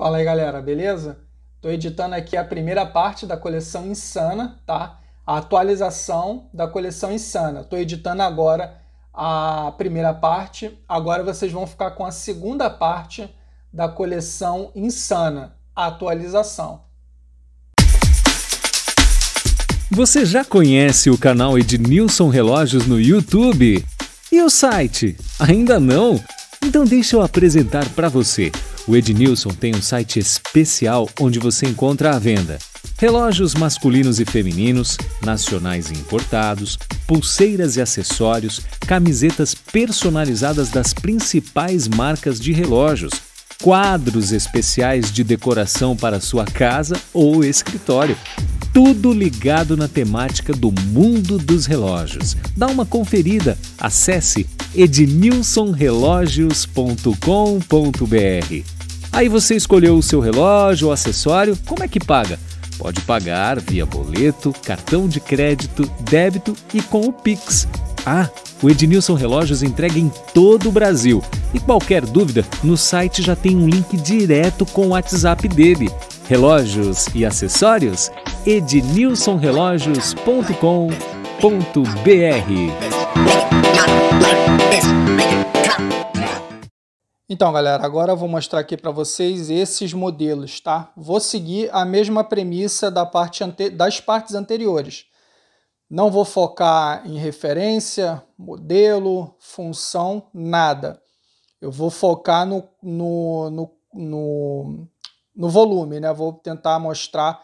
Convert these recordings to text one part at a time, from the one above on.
Fala aí galera, beleza? Estou editando aqui a primeira parte da coleção Insana, tá? A atualização da coleção Insana. Estou editando agora a primeira parte, agora vocês vão ficar com a segunda parte da coleção Insana, a atualização. Você já conhece o canal Ednilson Relógios no YouTube? E o site? Ainda não? Então deixa eu apresentar para você. O Ednilson tem um site especial onde você encontra a venda relógios masculinos e femininos, nacionais e importados, pulseiras e acessórios, camisetas personalizadas das principais marcas de relógios, quadros especiais de decoração para sua casa ou escritório. Tudo ligado na temática do mundo dos relógios. Dá uma conferida, acesse ednilsonrelogios.com.br. Aí você escolheu o seu relógio, o acessório, como é que paga? Pode pagar via boleto, cartão de crédito, débito e com o Pix. Ah, o Ednilson Relógios entrega em todo o Brasil. E qualquer dúvida, no site já tem um link direto com o WhatsApp dele. Relógios e acessórios? ednilsonrelógios.com.br então, galera, agora eu vou mostrar aqui para vocês esses modelos, tá? Vou seguir a mesma premissa da parte das partes anteriores. Não vou focar em referência, modelo, função, nada. Eu vou focar no, no, no, no, no volume, né? Vou tentar mostrar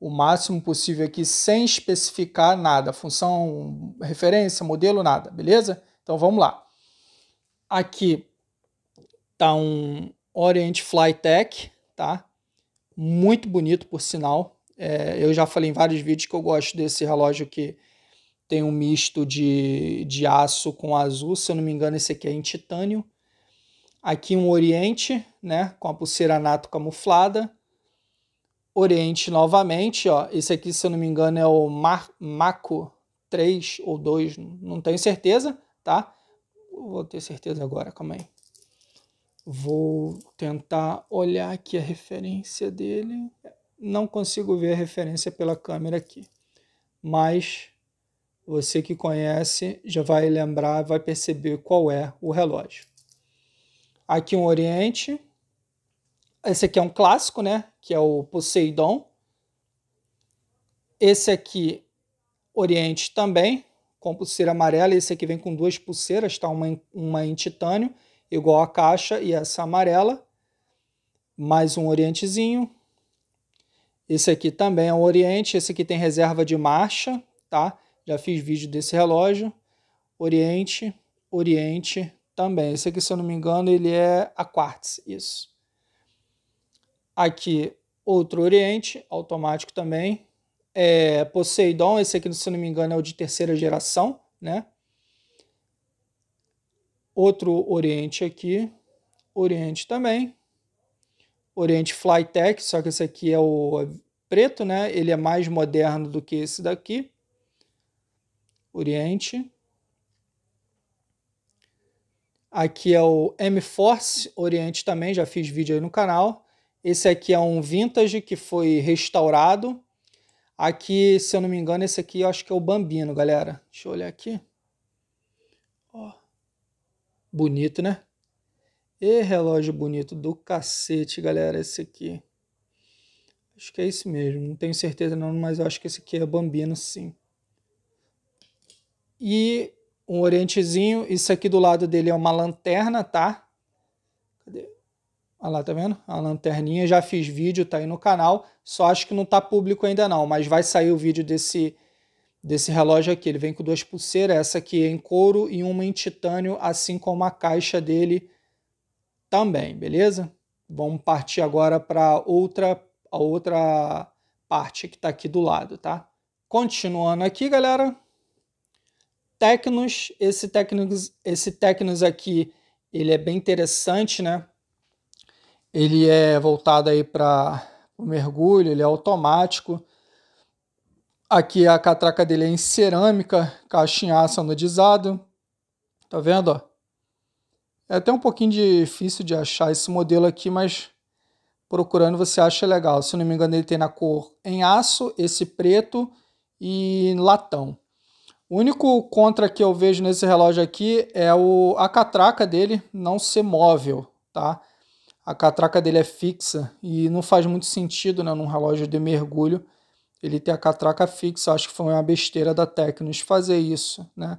o máximo possível aqui sem especificar nada, função, referência, modelo, nada, beleza? Então vamos lá. Aqui Tá um Orient Flytech, tá? Muito bonito, por sinal. É, eu já falei em vários vídeos que eu gosto desse relógio que tem um misto de, de aço com azul. Se eu não me engano, esse aqui é em titânio. Aqui um Oriente, né? Com a pulseira nato camuflada. Oriente novamente, ó. Esse aqui, se eu não me engano, é o Mar Maco 3 ou 2, não tenho certeza, tá? Vou ter certeza agora, calma aí. Vou tentar olhar aqui a referência dele. Não consigo ver a referência pela câmera aqui, mas você que conhece já vai lembrar, vai perceber qual é o relógio. Aqui um Oriente. Esse aqui é um clássico, né? Que é o Poseidon. Esse aqui, Oriente também, com pulseira amarela. Esse aqui vem com duas pulseiras, tá? Uma em, uma em titânio igual a caixa e essa amarela. Mais um orientezinho. Esse aqui também é um oriente, esse aqui tem reserva de marcha, tá? Já fiz vídeo desse relógio. Oriente, oriente também. Esse aqui, se eu não me engano, ele é a quartz, isso. Aqui, outro oriente, automático também. É Poseidon, esse aqui, se eu não me engano, é o de terceira geração, né? Outro Oriente aqui, Oriente também. Oriente Flytech, só que esse aqui é o é preto, né? Ele é mais moderno do que esse daqui. Oriente. Aqui é o M-Force Oriente também, já fiz vídeo aí no canal. Esse aqui é um vintage que foi restaurado. Aqui, se eu não me engano, esse aqui eu acho que é o Bambino, galera. Deixa eu olhar aqui. Ó. Oh bonito, né? E relógio bonito do cacete, galera, esse aqui. Acho que é esse mesmo, não tenho certeza não, mas eu acho que esse aqui é Bambino, sim. E um orientezinho, isso aqui do lado dele é uma lanterna, tá? Cadê? Olha lá, tá vendo? A lanterninha, já fiz vídeo, tá aí no canal, só acho que não tá público ainda não, mas vai sair o vídeo desse desse relógio aqui. Ele vem com duas pulseiras, essa aqui em couro e uma em titânio, assim como a caixa dele também, beleza? Vamos partir agora para outra a outra parte que está aqui do lado, tá? Continuando aqui, galera. Tecnos, esse Tecnos, esse Tecnos aqui, ele é bem interessante, né? Ele é voltado aí para o mergulho, ele é automático. Aqui a catraca dele é em cerâmica, aço anodizado. Tá vendo? Ó? É até um pouquinho difícil de achar esse modelo aqui, mas procurando você acha legal. Se não me engano, ele tem na cor em aço, esse preto e latão. O único contra que eu vejo nesse relógio aqui é o, a catraca dele não ser móvel, tá? A catraca dele é fixa e não faz muito sentido né, num relógio de mergulho ele ter a catraca fixa, acho que foi uma besteira da Tecnos fazer isso, né?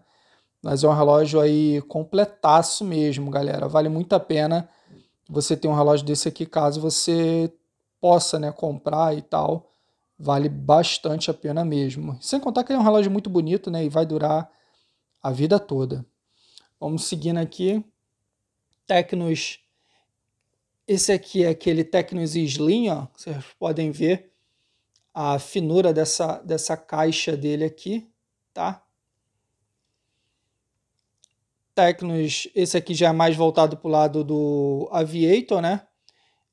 Mas é um relógio aí completaço mesmo, galera. Vale muito a pena você ter um relógio desse aqui, caso você possa, né, comprar e tal. Vale bastante a pena mesmo. Sem contar que ele é um relógio muito bonito, né, e vai durar a vida toda. Vamos seguindo aqui. Tecnos. Esse aqui é aquele Tecnos Slim, ó, que vocês podem ver a finura dessa, dessa caixa dele aqui, tá? Tecnos, esse aqui já é mais voltado para o lado do Aviator, né?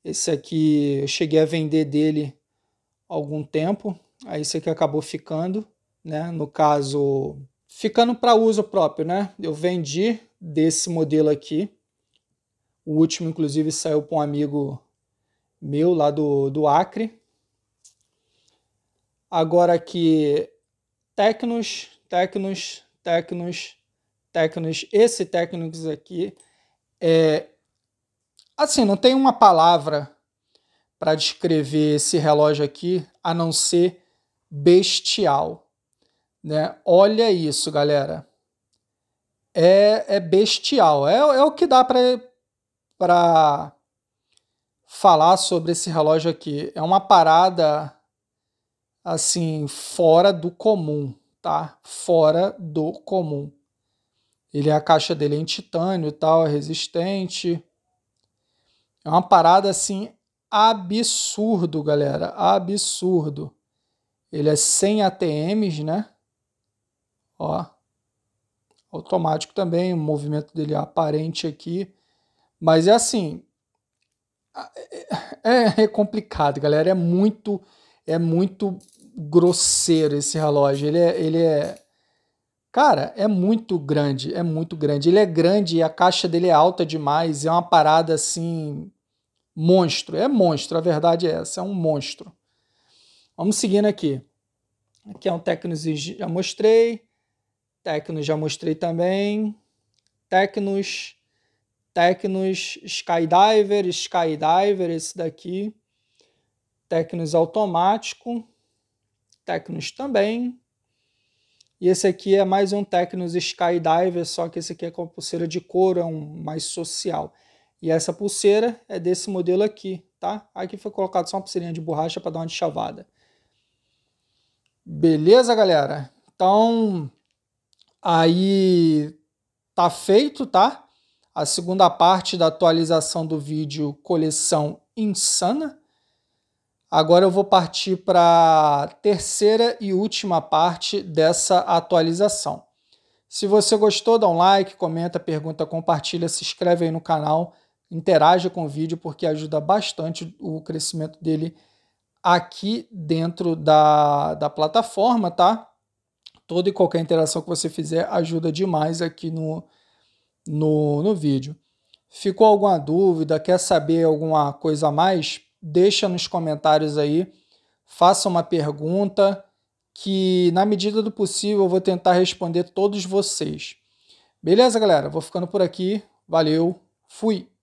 Esse aqui eu cheguei a vender dele algum tempo, aí esse aqui acabou ficando, né? No caso, ficando para uso próprio, né? Eu vendi desse modelo aqui. O último, inclusive, saiu para um amigo meu lá do, do Acre, Agora que Tecnos, Tecnos, Tecnos, Tecnos, esse Tecnos aqui é assim, não tem uma palavra para descrever esse relógio aqui a não ser bestial, né? Olha isso, galera. É, é bestial. É, é o que dá para falar sobre esse relógio aqui. É uma parada assim, fora do comum, tá? Fora do comum. Ele é a caixa dele é em titânio e tal, é resistente. É uma parada assim absurdo, galera, absurdo. Ele é sem ATMs, né? Ó. Automático também, o movimento dele é aparente aqui, mas é assim, é, é, é complicado, galera, é muito é muito grosseiro esse relógio. Ele é, ele é. Cara, é muito grande, é muito grande. Ele é grande e a caixa dele é alta demais. É uma parada assim. Monstro. É monstro, a verdade é essa. É um monstro. Vamos seguindo aqui. Aqui é um Tecnos já mostrei. Tecnos já mostrei também. Tecnos. Tecnos Skydiver, Skydiver, esse daqui. Tecnos automático. Tecnos também. E esse aqui é mais um Tecnos Skydiver, só que esse aqui é com pulseira de couro, é um mais social. E essa pulseira é desse modelo aqui, tá? Aqui foi colocado só uma pulseirinha de borracha para dar uma chavada. Beleza, galera? Então, aí tá feito, tá? A segunda parte da atualização do vídeo Coleção Insana. Agora eu vou partir para a terceira e última parte dessa atualização. Se você gostou, dá um like, comenta, pergunta, compartilha, se inscreve aí no canal, interaja com o vídeo porque ajuda bastante o crescimento dele aqui dentro da, da plataforma, tá? Toda e qualquer interação que você fizer ajuda demais aqui no, no, no vídeo. Ficou alguma dúvida? Quer saber alguma coisa a mais? deixa nos comentários aí, faça uma pergunta que na medida do possível eu vou tentar responder todos vocês. Beleza, galera? Vou ficando por aqui. Valeu. Fui.